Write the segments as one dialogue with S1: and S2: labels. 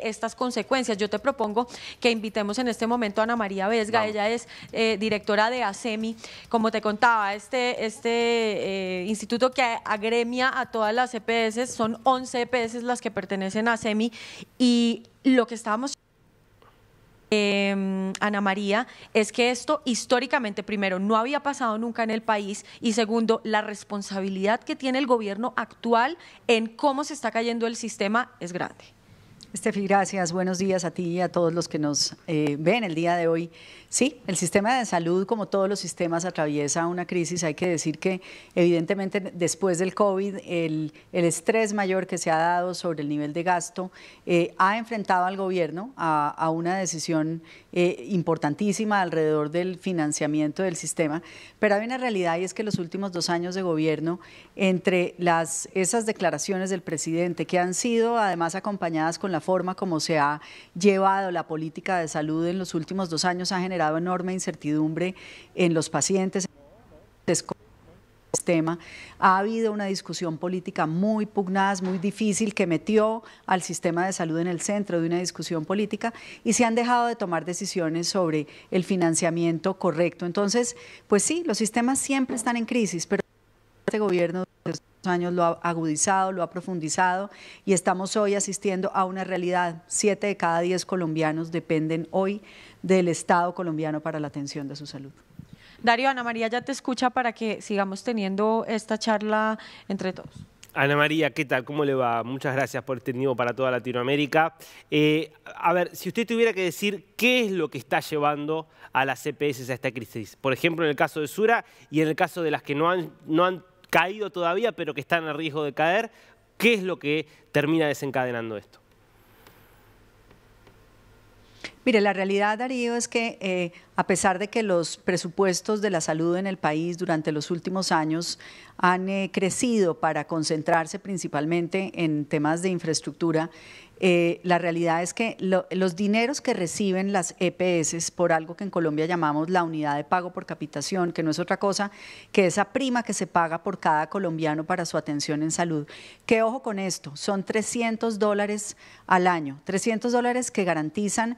S1: estas consecuencias. Yo te propongo que invitemos en este momento a Ana María Vesga, ella es eh, directora de ASEMI, como te contaba, este, este eh, instituto que agremia a todas las EPS, son 11 EPS las que pertenecen a ASEMI y lo que estábamos... Eh, Ana María, es que esto históricamente, primero, no había pasado nunca en el país y segundo, la responsabilidad que tiene el gobierno actual en cómo se está cayendo el sistema es grande.
S2: Estefi, gracias. Buenos días a ti y a todos los que nos eh, ven el día de hoy. Sí, el sistema de salud, como todos los sistemas, atraviesa una crisis. Hay que decir que, evidentemente, después del COVID, el, estrés mayor que se ha dado sobre el nivel de gasto eh, ha enfrentado al gobierno a, una decisión eh, importantísima alrededor del financiamiento del sistema. Pero hay una realidad y es que los últimos dos años de gobierno, entre las, esas declaraciones del presidente, que han sido además acompañadas con la la forma como se ha llevado la política de salud en los últimos dos años ha generado enorme incertidumbre en los pacientes. Tema. Ha habido una discusión política muy pugnaz, muy difícil, que metió al sistema de salud en el centro de una discusión política y se han dejado de tomar decisiones sobre el financiamiento correcto. Entonces, pues sí, los sistemas siempre están en crisis, pero este gobierno años lo ha agudizado, lo ha profundizado y estamos hoy asistiendo a una realidad. Siete de cada diez colombianos dependen hoy del Estado colombiano para la atención de su salud.
S1: Darío, Ana María ya te escucha para que sigamos teniendo esta charla entre todos.
S3: Ana María, ¿qué tal? ¿Cómo le va? Muchas gracias por este testimonio para toda Latinoamérica. Eh, a ver, si usted tuviera que decir qué es lo que está llevando a las CPS a esta crisis, por ejemplo, en el caso de Sura y en el caso de las que no han, no han caído todavía, pero que están a riesgo de caer. ¿Qué es lo que termina desencadenando esto?
S2: Mire, la realidad, Darío, es que eh, a pesar de que los presupuestos de la salud en el país durante los últimos años han eh, crecido para concentrarse principalmente en temas de infraestructura, eh, la realidad es que los dineros que reciben las EPS por algo que en Colombia llamamos la unidad de pago por capitación, que no es otra cosa que esa prima que se paga por cada colombiano para su atención en salud, que ojo con esto, son 300 dólares al año, 300 dólares que garantizan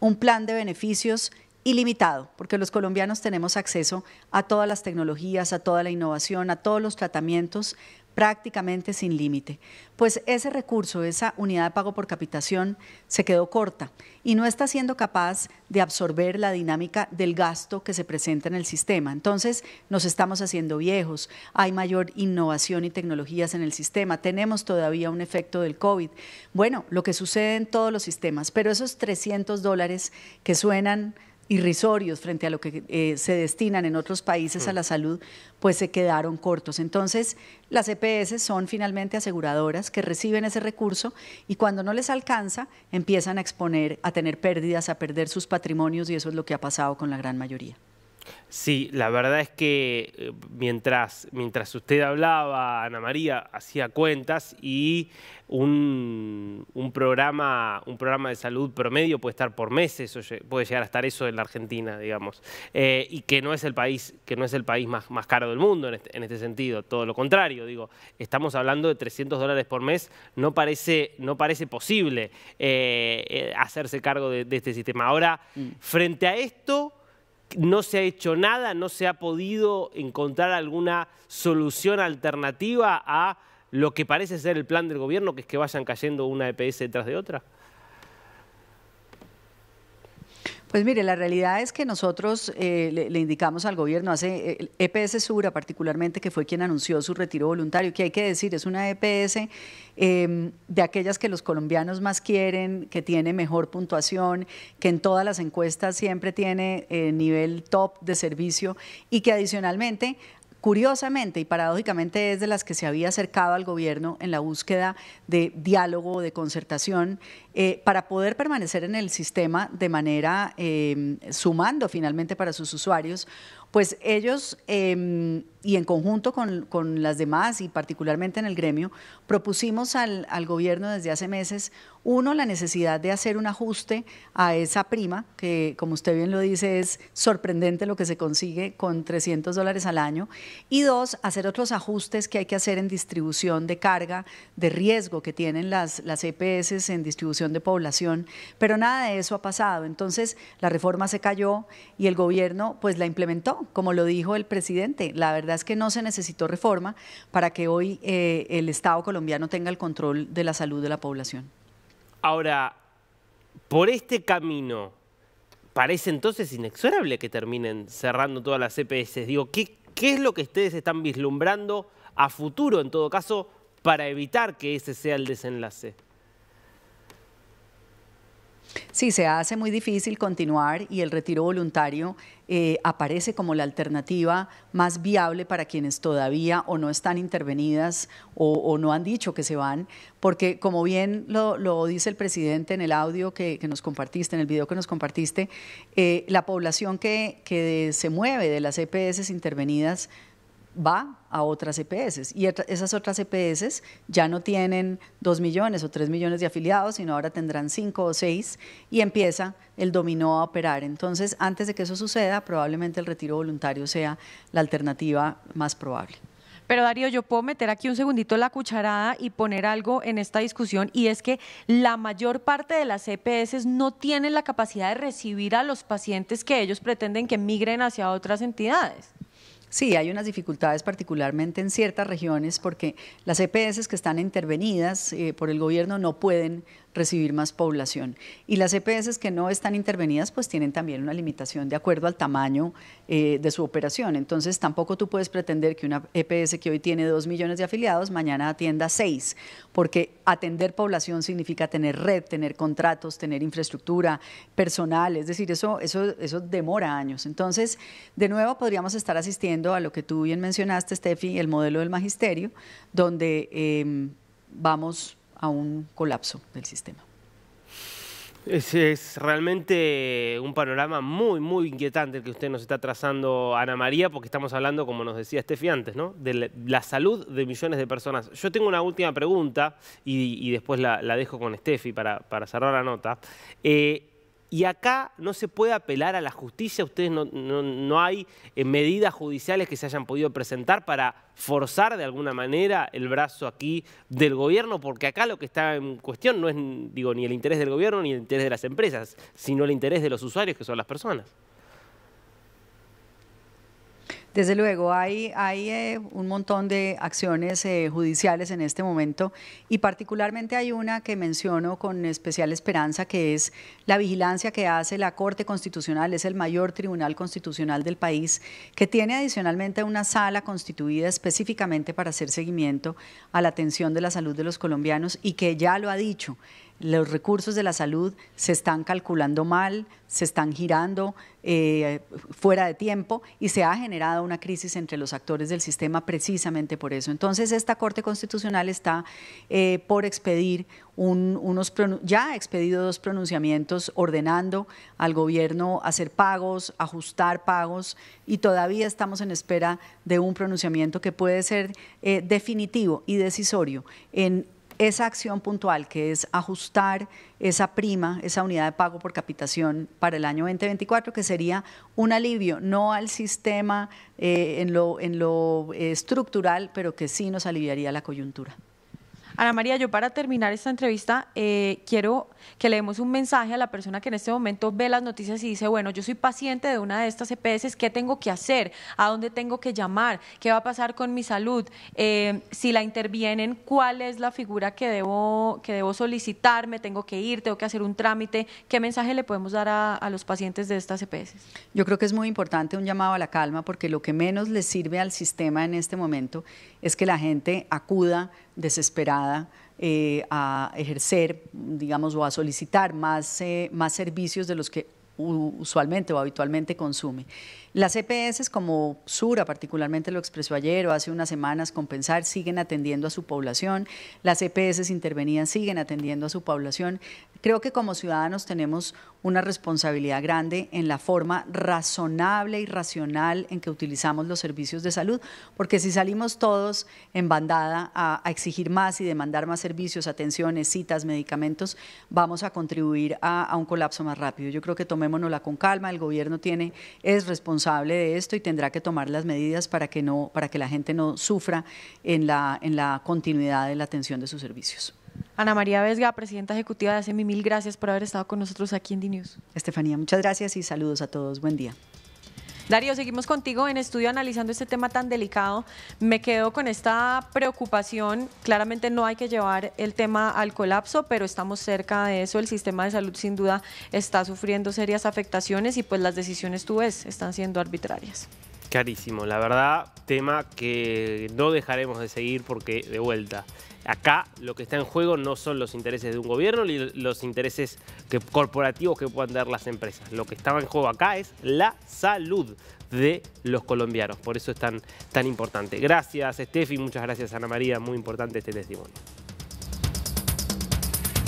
S2: un plan de beneficios ilimitado, porque los colombianos tenemos acceso a todas las tecnologías, a toda la innovación, a todos los tratamientos prácticamente sin límite. Pues ese recurso, esa unidad de pago por capitación, se quedó corta y no está siendo capaz de absorber la dinámica del gasto que se presenta en el sistema. Entonces, nos estamos haciendo viejos, hay mayor innovación y tecnologías en el sistema, tenemos todavía un efecto del COVID. Bueno, lo que sucede en todos los sistemas, pero esos 300 dólares que suenan irrisorios frente a lo que eh, se destinan en otros países a mm. la salud, pues se quedaron cortos. Entonces, las EPS son finalmente aseguradoras que reciben ese recurso y cuando no les alcanza, empiezan a exponer, a tener pérdidas, a perder sus patrimonios y eso es lo que ha pasado con la gran mayoría.
S3: Sí, la verdad es que eh, mientras, mientras usted hablaba, Ana María hacía cuentas y un, programa, un programa de salud promedio puede estar por meses, puede llegar a estar eso en la Argentina, digamos. Eh, y que no es el país, que no es el país más, más caro del mundo en este, este sentido, todo lo contrario, digo, estamos hablando de 300 dólares por mes, no parece, no parece posible eh, hacerse cargo de este sistema. Ahora, mm. frente a esto no se ha hecho nada, no se ha podido encontrar alguna solución alternativa a lo que parece ser el plan del gobierno, que es que vayan cayendo una EPS detrás de otra?
S2: Pues mire, la realidad es que nosotros eh, le, indicamos al gobierno, hace EPS eh, e Sura particularmente, que fue quien anunció su retiro voluntario, que hay que decir, es una EPS em, de aquellas que los colombianos más quieren, que tiene mejor puntuación, que en todas las encuestas siempre tiene eh, nivel top de servicio y que adicionalmente curiosamente y paradójicamente es de las que se había acercado al gobierno en la búsqueda de diálogo, de concertación, eh, para poder permanecer en el sistema de manera em, sumando finalmente para sus usuarios, pues ellos em, y en conjunto con, las demás y particularmente en el gremio, propusimos al, al gobierno desde hace meses uno, la necesidad de hacer un ajuste a esa prima, que como usted bien lo dice, es sorprendente lo que se consigue con 300 dólares al año. Y dos, hacer otros ajustes que hay que hacer en distribución de carga, de riesgo que tienen las, EPS e en distribución de población. Pero nada de eso ha pasado. Entonces, la reforma se cayó y el gobierno pues la implementó, como lo dijo el presidente. La verdad es que no se necesitó reforma para que hoy eh, el Estado colombiano tenga el control de la salud de la población.
S3: Ahora, por este camino, parece entonces inexorable que terminen cerrando todas las EPS. Digo, ¿qué, ¿qué es lo que ustedes están vislumbrando a futuro, en todo caso, para evitar que ese sea el desenlace?
S2: Sí, se hace muy difícil continuar y el retiro voluntario eh, aparece como la alternativa más viable para quienes todavía o no están intervenidas o, no han dicho que se van, porque como bien lo, dice el presidente en el audio que, nos compartiste, en el video que nos compartiste, eh, la población que, que se mueve de las EPS intervenidas va a otras EPS y esas otras EPS ya no tienen 2 millones o 3 millones de afiliados, sino ahora tendrán 5 o 6 y empieza el dominó a operar. Entonces, antes de que eso suceda, probablemente el retiro voluntario sea la alternativa más probable.
S1: Pero Darío, yo puedo meter aquí un segundito la cucharada y poner algo en esta discusión y es que la mayor parte de las EPS no tienen la capacidad de recibir a los pacientes que ellos pretenden que migren hacia otras entidades.
S2: Sí, hay unas dificultades particularmente en ciertas regiones porque las EPS que están intervenidas eh, por el gobierno no pueden recibir más población. Y las EPS que no están intervenidas pues tienen también una limitación de acuerdo al tamaño eh, de su operación. Entonces tampoco tú puedes pretender que una EPS que hoy tiene 2 millones de afiliados mañana atienda 6, porque atender población significa tener red, tener contratos, tener infraestructura, personal, es decir, eso, eso, eso demora años. Entonces, de nuevo podríamos estar asistiendo a lo que tú bien mencionaste, Steffi, el modelo del magisterio, donde eh, vamos a un colapso del sistema.
S3: Es, es, realmente un panorama muy, muy inquietante el que usted nos está trazando, Ana María, porque estamos hablando, como nos decía Estefi antes, ¿no? de la salud de millones de personas. Yo tengo una última pregunta y, después la, dejo con Steffi para, cerrar la nota. Eh, y acá no se puede apelar a la justicia, ustedes no, hay eh, medidas judiciales que se hayan podido presentar para forzar de alguna manera el brazo aquí del gobierno, porque acá lo que está en cuestión no es digo, ni el interés del gobierno ni el interés de las empresas, sino el interés de los usuarios que son las personas.
S2: Desde luego, hay, eh, un montón de acciones eh, judiciales en este momento y particularmente hay una que menciono con especial esperanza, que es la vigilancia que hace la Corte Constitucional, es el mayor tribunal constitucional del país, que tiene adicionalmente una sala constituida específicamente para hacer seguimiento a la atención de la salud de los colombianos y que ya lo ha dicho los recursos de la salud se están calculando mal, se están girando eh, fuera de tiempo y se ha generado una crisis entre los actores del sistema precisamente por eso. Entonces esta Corte Constitucional está eh, por expedir unos, ya ha expedido dos pronunciamientos ordenando al gobierno hacer pagos, ajustar pagos y todavía estamos en espera de un pronunciamiento que puede ser eh, definitivo y decisorio en esa acción puntual que es ajustar esa prima, esa unidad de pago por capitación para el año 2024, que sería un alivio, no al sistema eh, en lo, en lo eh, estructural, pero que sí nos aliviaría la coyuntura.
S1: Ana María, yo para terminar esta entrevista eh, quiero que le demos un mensaje a la persona que en este momento ve las noticias y dice, bueno, yo soy paciente de una de estas EPS, ¿qué tengo que hacer? ¿A dónde tengo que llamar? ¿Qué va a pasar con mi salud? Eh, si la intervienen, ¿cuál es la figura que debo, que debo solicitar? tengo que ir? ¿Tengo que hacer un trámite? ¿Qué mensaje le podemos dar a, a los pacientes de estas EPS?
S2: Yo creo que es muy importante un llamado a la calma porque lo que menos le sirve al sistema en este momento es que la gente acuda desesperada eh, a ejercer, digamos, o a solicitar más, eh, más servicios de los que usualmente o habitualmente consume. Las EPS como Sura particularmente lo expresó ayer o hace unas semanas con siguen atendiendo a su población, las EPS intervenían siguen atendiendo a su población. Creo que como ciudadanos tenemos una responsabilidad grande en la forma razonable y racional en que utilizamos los servicios de salud, porque si salimos todos en bandada a, exigir más y demandar más servicios, atenciones, citas, medicamentos, vamos a contribuir a, un colapso más rápido. Yo creo que tomémonosla con calma, el gobierno tiene, es responsable responsable de esto y tendrá que tomar las medidas para que, no, para que la gente no sufra en la, en la continuidad de la atención de sus servicios.
S1: Ana María Vesga, presidenta ejecutiva de ACMI, mil gracias por haber estado con nosotros aquí en DNews.
S2: Estefanía, muchas gracias y saludos a todos. Buen día.
S1: Darío, seguimos contigo en estudio analizando este tema tan delicado. Me quedo con esta preocupación. Claramente no hay que llevar el tema al colapso, pero estamos cerca de eso. El sistema de salud sin duda está sufriendo serias afectaciones y pues las decisiones tú ves están siendo arbitrarias.
S3: Carísimo, la verdad, tema que no dejaremos de seguir porque de vuelta. Acá lo que está en juego no son los intereses de un gobierno ni los intereses que, corporativos que puedan dar las empresas. Lo que estaba en juego acá es la salud de los colombianos. Por eso es tan, tan importante. Gracias, Steffi. Muchas gracias, Ana María. Muy importante este testimonio.